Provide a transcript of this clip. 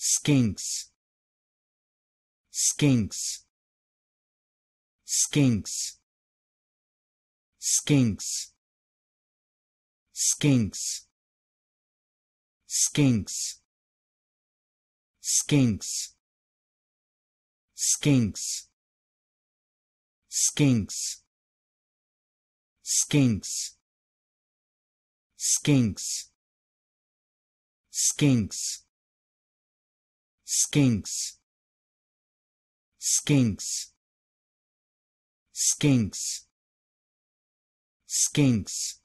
skinks skinks skinks skinks skinks skinks skinks skinks skinks skinks skinks skinks skinks skinks skinks skinks